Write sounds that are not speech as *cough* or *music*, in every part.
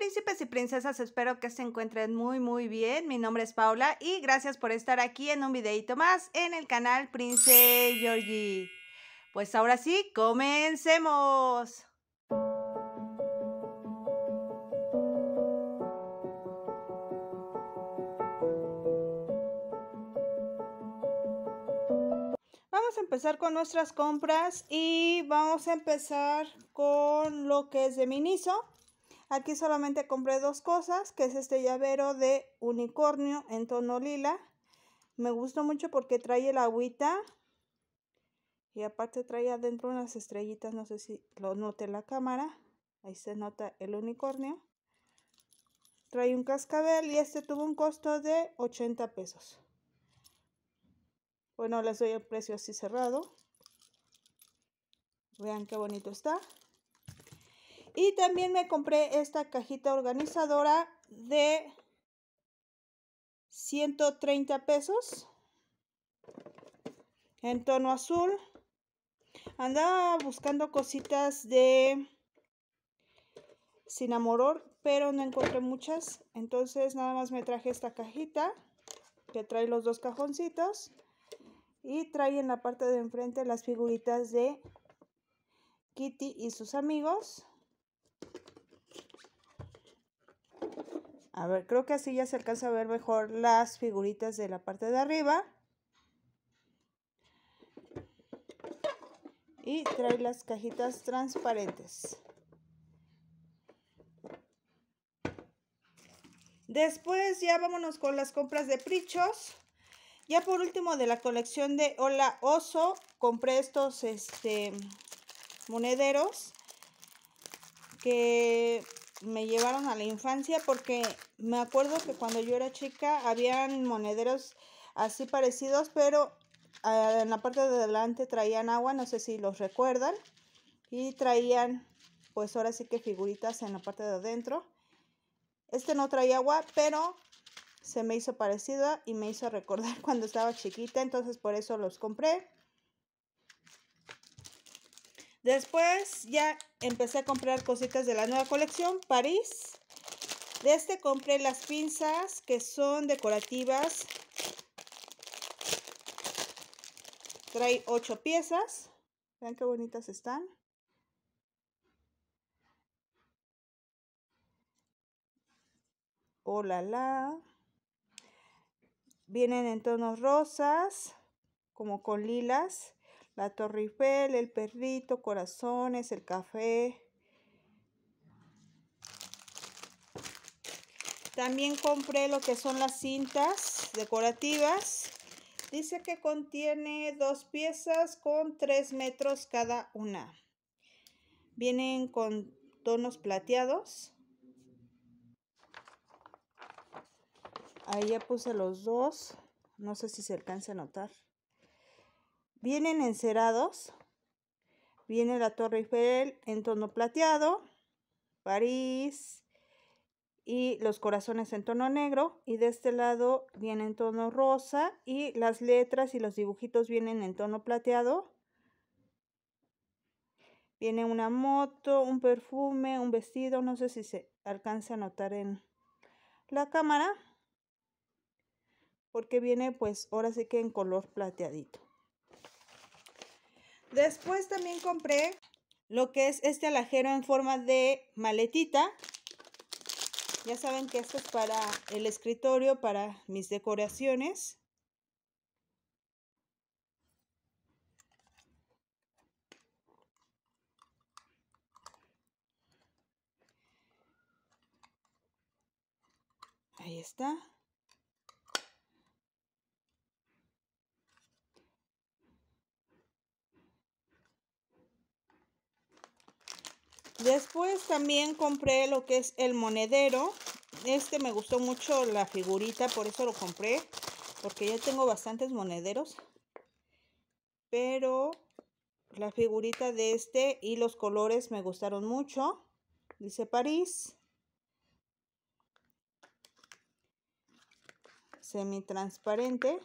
príncipes y princesas, espero que se encuentren muy muy bien. Mi nombre es Paula y gracias por estar aquí en un videito más en el canal Prince Georgie. Pues ahora sí, comencemos. Vamos a empezar con nuestras compras y vamos a empezar con lo que es de Miniso. Aquí solamente compré dos cosas, que es este llavero de unicornio en tono lila. Me gustó mucho porque trae el agüita y aparte trae adentro unas estrellitas, no sé si lo note la cámara. Ahí se nota el unicornio. Trae un cascabel y este tuvo un costo de 80 pesos. Bueno, les doy el precio así cerrado. Vean qué bonito está. Y también me compré esta cajita organizadora de 130 pesos en tono azul. Andaba buscando cositas de amor, pero no encontré muchas. Entonces nada más me traje esta cajita que trae los dos cajoncitos. Y trae en la parte de enfrente las figuritas de Kitty y sus amigos. A ver, creo que así ya se alcanza a ver mejor las figuritas de la parte de arriba. Y trae las cajitas transparentes. Después ya vámonos con las compras de prichos. Ya por último de la colección de Hola Oso, compré estos este, monederos que me llevaron a la infancia porque me acuerdo que cuando yo era chica habían monederos así parecidos, pero ah, en la parte de adelante traían agua, no sé si los recuerdan, y traían pues ahora sí que figuritas en la parte de adentro. Este no traía agua, pero se me hizo parecida y me hizo recordar *laughs* cuando estaba chiquita, entonces por eso los compré. Después ya empecé a comprar cositas de la nueva colección, París. De este compré las pinzas que son decorativas. Trae ocho piezas. Vean qué bonitas están. Oh la la. Vienen en tonos rosas, como con lilas la Torre el perrito, corazones, el café. También compré lo que son las cintas decorativas. Dice que contiene dos piezas con tres metros cada una. Vienen con tonos plateados. Ahí ya puse los dos. No sé si se alcanza a notar. Vienen encerados. Viene la Torre Eiffel en tono plateado. París. Y los corazones en tono negro. Y de este lado viene en tono rosa. Y las letras y los dibujitos vienen en tono plateado. Viene una moto, un perfume, un vestido. No sé si se alcanza a notar en la cámara. Porque viene pues ahora sí que en color plateadito. Después también compré lo que es este alajero en forma de maletita. Ya saben que esto es para el escritorio, para mis decoraciones. Ahí está. Después también compré lo que es el monedero. Este me gustó mucho la figurita, por eso lo compré. Porque ya tengo bastantes monederos. Pero la figurita de este y los colores me gustaron mucho. Dice París. Semi transparente.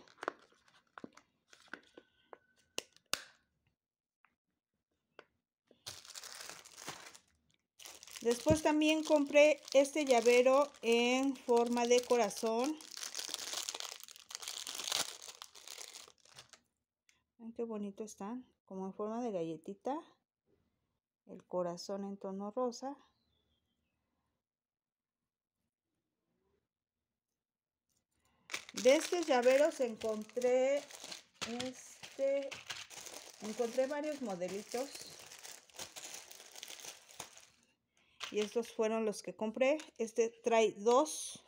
Después también compré este llavero en forma de corazón. Ay, qué bonito están, como en forma de galletita. El corazón en tono rosa. De estos llaveros encontré este encontré varios modelitos y estos fueron los que compré este trae dos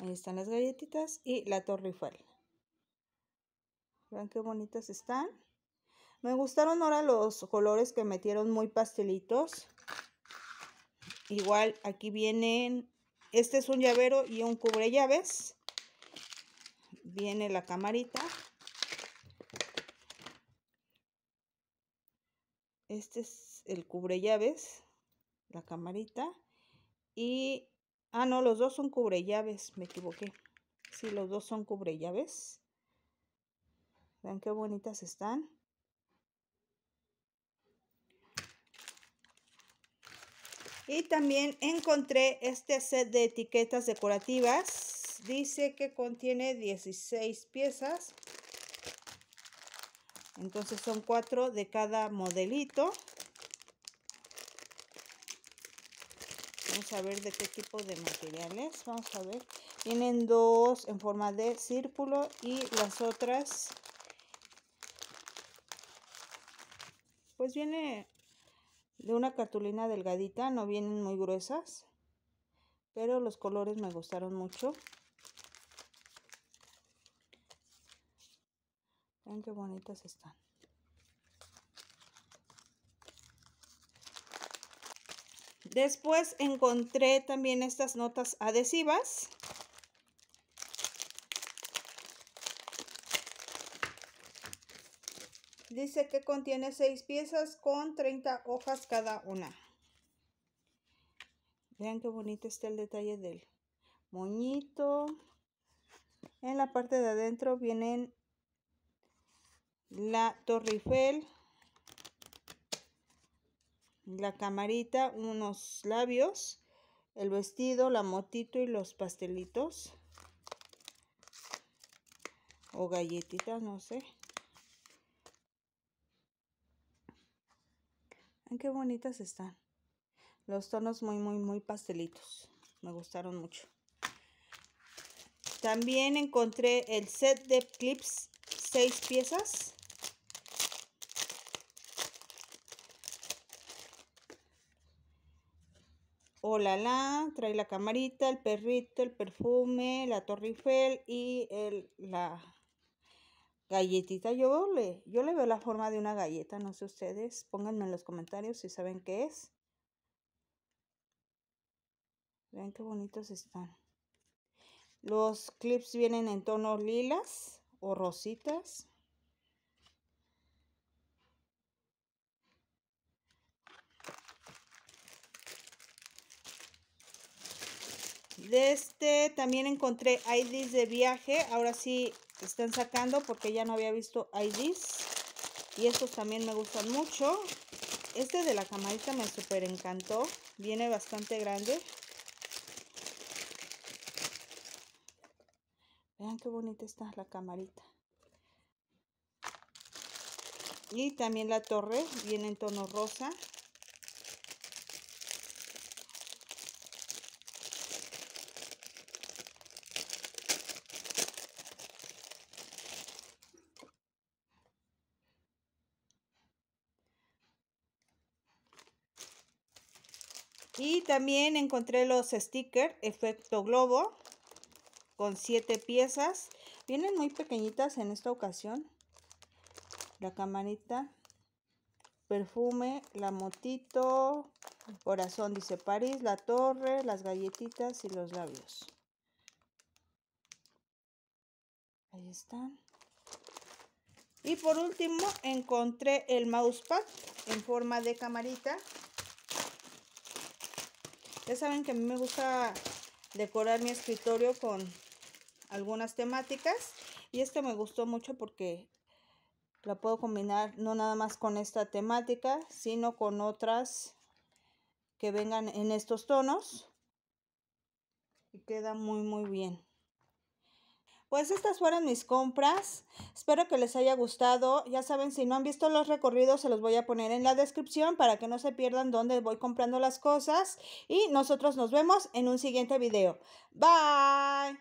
Ahí están las galletitas y la torrifal. Vean qué bonitas están. Me gustaron ahora los colores que metieron muy pastelitos. Igual aquí vienen este es un llavero y un cubre llaves. Viene la camarita. Este es el cubre llaves, la camarita. Y, ah, no, los dos son cubre llaves, me equivoqué. Sí, los dos son cubre llaves. Vean qué bonitas están. Y también encontré este set de etiquetas decorativas. Dice que contiene 16 piezas. Entonces son cuatro de cada modelito. Vamos a ver de qué tipo de materiales. Vamos a ver. Tienen dos en forma de círculo y las otras. Pues viene de una cartulina delgadita, no vienen muy gruesas, pero los colores me gustaron mucho. Vean qué bonitas están. Después encontré también estas notas adhesivas. Dice que contiene seis piezas con 30 hojas cada una. Vean qué bonito está el detalle del moñito. En la parte de adentro vienen la Torre la camarita, unos labios, el vestido, la motito y los pastelitos. O galletitas, no sé. Ah, qué bonitas están. Los tonos muy, muy, muy pastelitos. Me gustaron mucho. También encontré el set de clips, Seis piezas. Hola, oh, la, trae la camarita, el perrito, el perfume, la torre Eiffel y la, Galletita, yo le, yo le veo la forma de una galleta, no sé ustedes, pónganme en los comentarios si saben qué es. Vean qué bonitos están. Los clips vienen en tonos lilas o rositas. De este también encontré IDs de viaje. Ahora sí están sacando porque ya no había visto IDs. Y estos también me gustan mucho. Este de la camarita me súper encantó. Viene bastante grande. Vean qué bonita está la camarita. Y también la torre viene en tono rosa. Y también encontré los stickers efecto globo con siete piezas. Vienen muy pequeñitas en esta ocasión. La camarita, perfume, la motito, corazón dice París, la torre, las galletitas y los labios. Ahí están. Y por último encontré el mousepad en forma de camarita. Ya saben que a mí me gusta decorar mi escritorio con algunas temáticas. Y este me gustó mucho porque la puedo combinar no nada más con esta temática, sino con otras que vengan en estos tonos. Y queda muy, muy bien. Pues estas fueron mis compras. Espero que les haya gustado. Ya saben, si no han visto los recorridos, se los voy a poner en la descripción para que no se pierdan dónde voy comprando las cosas. Y nosotros nos vemos en un siguiente video. Bye.